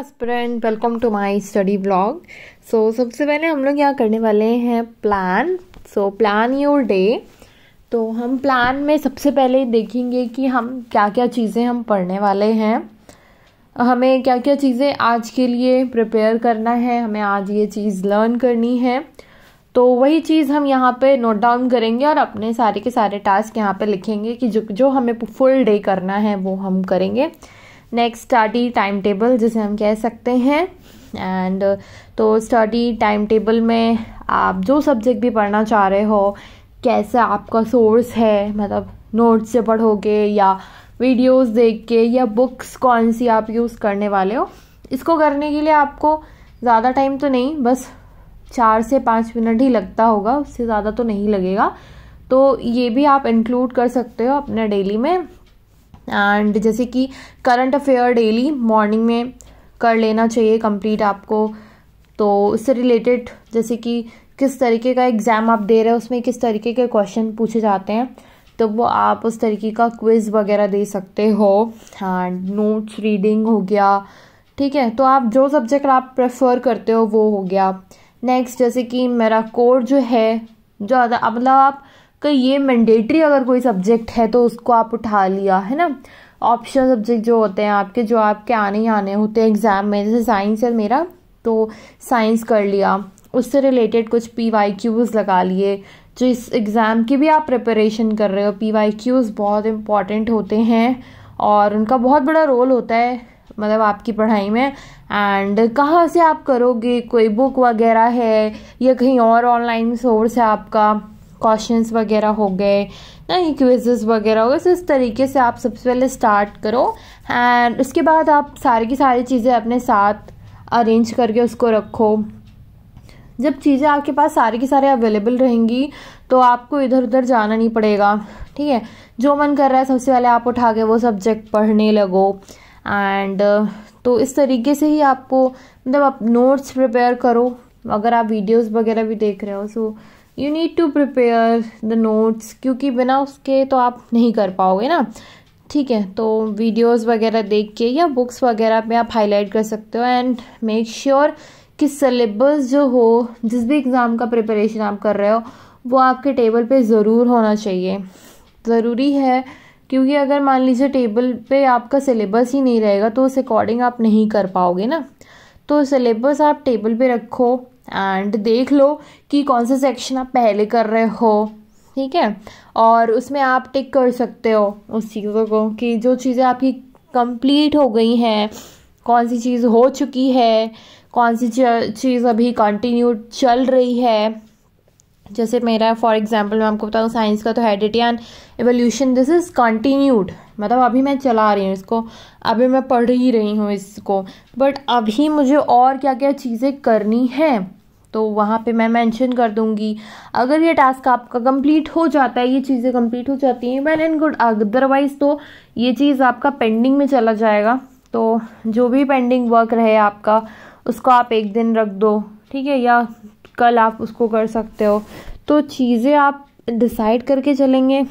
aspirant welcome to my study blog so सबसे पहले हम लोग यहाँ करने वाले हैं plan so plan your day तो हम प्लान में सबसे पहले देखेंगे कि हम क्या क्या चीज़ें हम पढ़ने वाले हैं हमें क्या क्या चीज़ें आज के लिए प्रिपेयर करना है हमें आज ये चीज़ लर्न करनी है तो वही चीज़ हम यहाँ पे नोट डाउन करेंगे और अपने सारे के सारे टास्क यहाँ पे लिखेंगे कि जो जो हमें फुल डे करना है वो हम करेंगे नेक्स्ट स्टडी टाइम टेबल जिसे हम कह सकते हैं एंड तो स्टडी टाइम टेबल में आप जो सब्जेक्ट भी पढ़ना चाह रहे हो कैसा आपका सोर्स है मतलब नोट्स से पढ़ोगे या वीडियोस देख के या बुक्स कौन सी आप यूज़ करने वाले हो इसको करने के लिए आपको ज़्यादा टाइम तो नहीं बस चार से पाँच मिनट ही लगता होगा उससे ज़्यादा तो नहीं लगेगा तो ये भी आप इंक्लूड कर सकते हो अपने डेली में एंड जैसे कि करंट अफेयर डेली मॉर्निंग में कर लेना चाहिए कंप्लीट आपको तो इससे रिलेटेड जैसे कि किस तरीके का एग्ज़ाम आप दे रहे हो उसमें किस तरीके के क्वेश्चन पूछे जाते हैं तो वो आप उस तरीके का क्विज़ वगैरह दे सकते हो एंड नोट्स रीडिंग हो गया ठीक है तो आप जो सब्जेक्ट आप प्रेफर करते हो वो हो गया नेक्स्ट जैसे कि मेरा कोर जो है ज़्यादा मतलब आप कि ये मैंडेटरी अगर कोई सब्जेक्ट है तो उसको आप उठा लिया है ना ऑप्शनल सब्जेक्ट जो होते हैं आपके जो आपके आने ही आने होते हैं एग्ज़ाम में जैसे साइंस है मेरा तो साइंस कर लिया उससे रिलेटेड कुछ पी वाई क्यूज़ लगा लिए जो इस एग्ज़ाम की भी आप प्रिपरेशन कर रहे हो पी वाई क्यूज़ बहुत इम्पॉर्टेंट होते हैं और उनका बहुत बड़ा रोल होता है मतलब आपकी पढ़ाई में एंड कहाँ से आप करोगे कोई बुक वगैरह है या कहीं और ऑनलाइन सोर्स है आपका क्वेश्चंस वगैरह हो गए ना ही क्विजेस वगैरह हो गए तो इस तरीके से आप सबसे पहले स्टार्ट करो एंड उसके बाद आप सारी की सारी चीज़ें अपने साथ अरेंज करके उसको रखो जब चीज़ें आपके पास सारे की सारे अवेलेबल रहेंगी तो आपको इधर उधर जाना नहीं पड़ेगा ठीक है जो मन कर रहा है सबसे पहले आप उठा के वो सब्जेक्ट पढ़ने लगो एंड तो इस तरीके से ही आपको मतलब आप नोट्स प्रिपेयर करो अगर आप वीडियोस वगैरह भी देख रहे हो so you need to prepare the notes क्योंकि बिना उसके तो आप नहीं कर पाओगे ना ठीक है तो वीडियोस वगैरह देख के या बुक्स वगैरह में आप हाईलाइट कर सकते हो एंड मेक श्योर कि सिलेबस जो हो जिस भी एग्ज़ाम का प्रिपरेशन आप कर रहे हो वो आपके टेबल पे ज़रूर होना चाहिए ज़रूरी है क्योंकि अगर मान लीजिए टेबल पे आपका सिलेबस ही नहीं रहेगा तो उस अकॉर्डिंग आप नहीं कर पाओगे ना तो सिलेबस आप टेबल पे रखो एंड देख लो कि कौन सा सेक्शन आप पहले कर रहे हो ठीक है और उसमें आप टिक कर सकते हो उस चीज़ों को कि जो चीज़ें आपकी कंप्लीट हो गई हैं कौन सी चीज़ हो चुकी है कौन सी चीज़ अभी कंटिन्यू चल रही है जैसे मेरा फॉर एग्जांपल मैं आपको बताऊँ साइंस का तो heredity and evolution this is continued मतलब अभी मैं चला रही हूँ इसको अभी मैं पढ़ ही रही हूँ इसको बट अभी मुझे और क्या क्या चीज़ें करनी हैं तो वहाँ पे मैं मेंशन कर दूँगी अगर ये टास्क आपका कंप्लीट हो जाता है ये चीज़ें कंप्लीट हो जाती हैं वेल एंड गुड अदरवाइज़ तो ये चीज़ आपका पेंडिंग में चला जाएगा तो जो भी पेंडिंग वर्क रहे आपका उसको आप एक दिन रख दो ठीक है या कल आप उसको कर सकते हो तो चीज़ें आप डिसाइड करके चलेंगे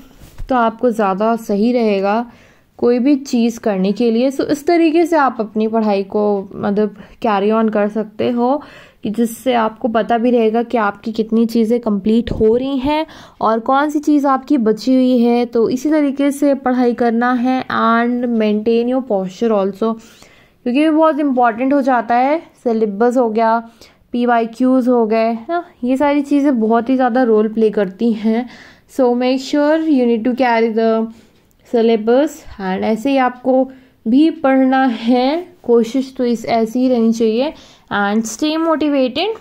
तो आपको ज़्यादा सही रहेगा कोई भी चीज़ करने के लिए सो इस तरीके से आप अपनी पढ़ाई को मतलब कैरी ऑन कर सकते हो कि जिससे आपको पता भी रहेगा कि आपकी कितनी चीज़ें कंप्लीट हो रही हैं और कौन सी चीज़ आपकी बची हुई है तो इसी तरीके से पढ़ाई करना है and maintain your posture also क्योंकि बहुत इंपॉर्टेंट हो जाता है सिलेबस हो गया पी वाई क्यूज़ हो गए ये सारी चीज़ें बहुत ही ज़्यादा रोल प्ले करती हैं so make sure you need to carry the syllabus and ऐसे ही आपको भी पढ़ना है कोशिश तो इस ऐसी ही रहनी चाहिए एंड स्टे मोटिवेटेड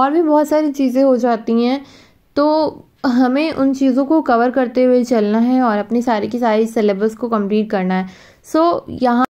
और भी बहुत सारी चीज़ें हो जाती हैं तो हमें उन चीज़ों को कवर करते हुए चलना है और अपनी सारी की सारी सिलेबस को कंप्लीट करना है सो so, यहाँ